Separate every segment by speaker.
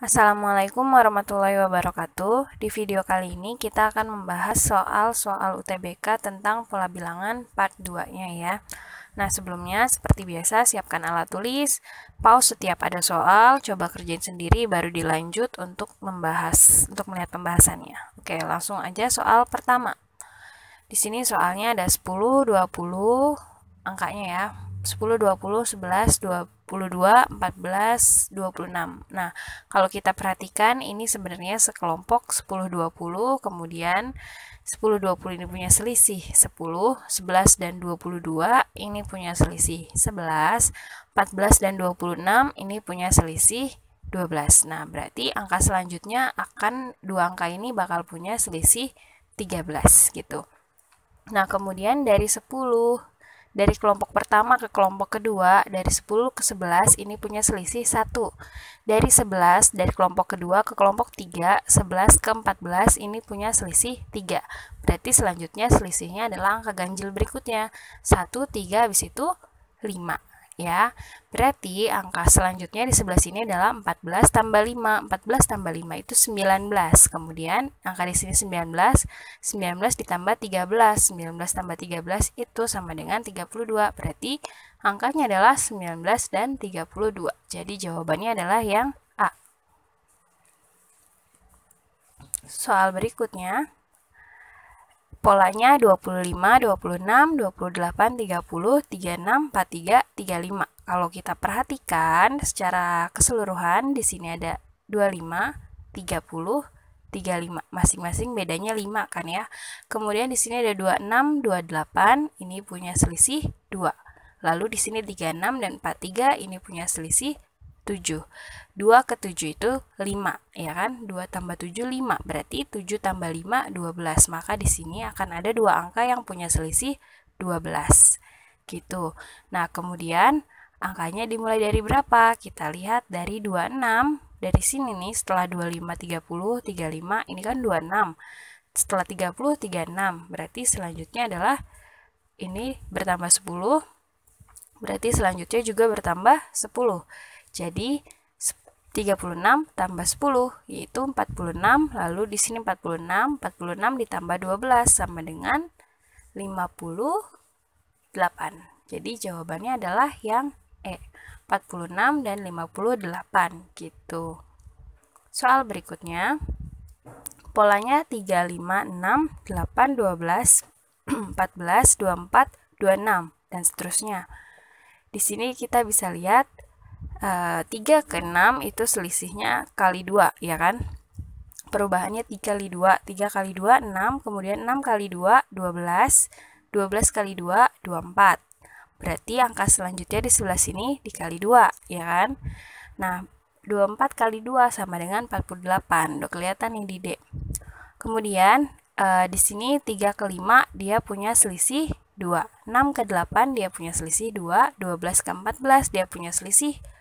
Speaker 1: Assalamualaikum warahmatullahi wabarakatuh. Di video kali ini kita akan membahas soal-soal UTBK tentang pola bilangan part 2-nya ya. Nah, sebelumnya seperti biasa siapkan alat tulis, pause setiap ada soal, coba kerjain sendiri baru dilanjut untuk membahas untuk melihat pembahasannya. Oke, langsung aja soal pertama. Di sini soalnya ada 10, 20 angkanya ya. 10, 20, 11, 12 22, 14, 26. Nah, kalau kita perhatikan ini sebenarnya sekelompok 10, 20, kemudian 10, 20 ini punya selisih 10, 11, dan 22 ini punya selisih 11, 14, dan 26 ini punya selisih 12. Nah, berarti angka selanjutnya akan dua angka ini bakal punya selisih 13 gitu. Nah, kemudian dari 10, dari kelompok pertama ke kelompok kedua, dari 10 ke 11 ini punya selisih 1. Dari 11, dari kelompok kedua ke kelompok 3, 11 ke 14 ini punya selisih 3. Berarti selanjutnya selisihnya adalah angka ganjil berikutnya. 1, 3, habis itu 5 ya. Berarti angka selanjutnya di sebelah sini adalah 14 tambah 5. 14 tambah 5 itu 19. Kemudian angka di sini 19. 19 ditambah 13. 19 tambah 13 itu sama dengan 32. Berarti angkanya adalah 19 dan 32. Jadi jawabannya adalah yang A. Soal berikutnya. Polanya 25, 26, 28, 30, 36, 43, 35. Kalau kita perhatikan secara keseluruhan di sini ada 25, 30, 35. Masing-masing bedanya 5 kan ya. Kemudian di sini ada 26, 28, ini punya selisih 2. Lalu di sini 36 dan 43 ini punya selisih 7. 2 ke 7 itu 5, ya kan? 2 tambah 7, 5. Berarti 7 tambah 5, 12. Maka di sini akan ada dua angka yang punya selisih 12. Gitu. Nah, kemudian angkanya dimulai dari berapa? Kita lihat dari 26. Dari sini nih, setelah 25, 30, 35, ini kan 26. Setelah 30, 36. Berarti selanjutnya adalah ini bertambah 10. Berarti selanjutnya juga bertambah 10. Jadi 36 tambah 10 yaitu 46 lalu di sini 46 46 ditambah 12 sama dengan 58 jadi jawabannya adalah yang E 46 dan 58 gitu soal berikutnya polanya 3, 5, 6, 8, 12 14, 24, 26 dan seterusnya di sini kita bisa lihat uh, eh, 3 ke 6 itu selisihnya kali 2 ya kan perubahannya 3 kali 2 3 kali 2 6 kemudian 6 kali 2 12 12 kali 2 24 berarti angka selanjutnya di sebelah sini dikali 2 ya kan nah 24 kali 2 sama dengan 48 udah kelihatan nih di D kemudian uh, di sini 3 ke 5 dia punya selisih 2. 6 ke 8 dia punya selisih 2, 12 ke 14 dia punya selisih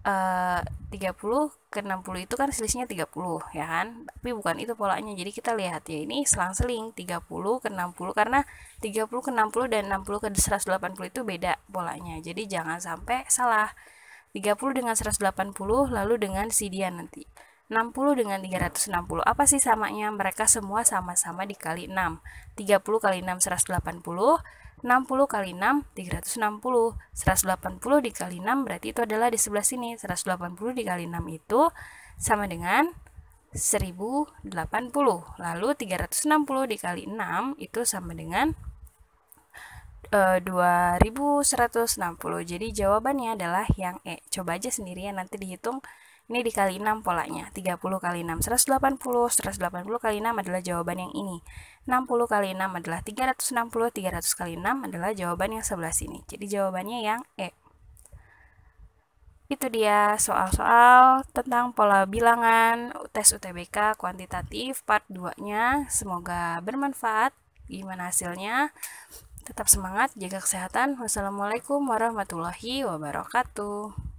Speaker 1: 30 eh, ke 60 itu kan selisihnya 30 ya kan tapi bukan itu polanya jadi kita lihat ya ini selang-seling 30 ke 60 karena 30 ke 60 dan 60 ke 180 itu beda polanya jadi jangan sampai salah 30 dengan 180 lalu dengan si dia nanti 60 dengan 360 apa sih samanya mereka semua sama-sama dikali 6 30 kali 6 180 60 kali 6 360 180 dikali 6 berarti itu adalah di sebelah sini 180 dikali 6 itu sama dengan 1080 lalu 360 dikali 6 itu sama dengan e, eh, 2160 jadi jawabannya adalah yang E coba aja sendiri ya nanti dihitung ini dikali 6 polanya. 30 kali 6 180, 180 kali 6 adalah jawaban yang ini. 60 kali 6 adalah 360, 300 kali 6 adalah jawaban yang sebelah sini. Jadi jawabannya yang E. Itu dia soal-soal tentang pola bilangan tes UTBK kuantitatif part 2-nya. Semoga bermanfaat. Gimana hasilnya? Tetap semangat, jaga kesehatan. Wassalamualaikum warahmatullahi wabarakatuh.